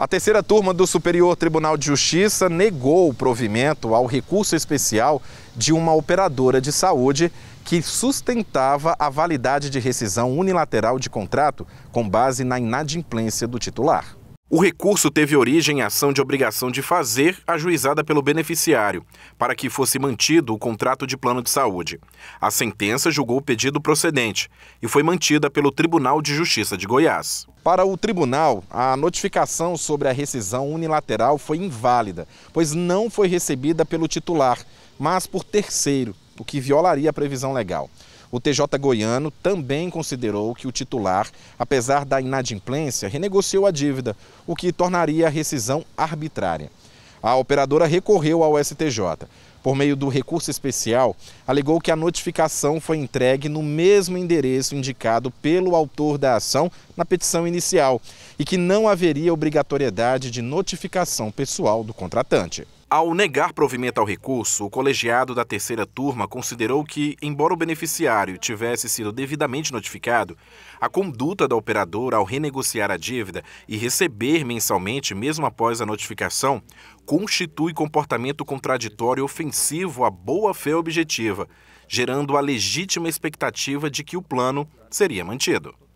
A terceira turma do Superior Tribunal de Justiça negou o provimento ao recurso especial de uma operadora de saúde que sustentava a validade de rescisão unilateral de contrato com base na inadimplência do titular. O recurso teve origem em ação de obrigação de fazer, ajuizada pelo beneficiário, para que fosse mantido o contrato de plano de saúde. A sentença julgou o pedido procedente e foi mantida pelo Tribunal de Justiça de Goiás. Para o tribunal, a notificação sobre a rescisão unilateral foi inválida, pois não foi recebida pelo titular, mas por terceiro, o que violaria a previsão legal. O TJ goiano também considerou que o titular, apesar da inadimplência, renegociou a dívida, o que tornaria a rescisão arbitrária. A operadora recorreu ao STJ. Por meio do recurso especial, alegou que a notificação foi entregue no mesmo endereço indicado pelo autor da ação na petição inicial e que não haveria obrigatoriedade de notificação pessoal do contratante. Ao negar provimento ao recurso, o colegiado da terceira turma considerou que, embora o beneficiário tivesse sido devidamente notificado, a conduta da operadora ao renegociar a dívida e receber mensalmente, mesmo após a notificação, constitui comportamento contraditório e ofensivo à boa-fé objetiva, gerando a legítima expectativa de que o plano seria mantido.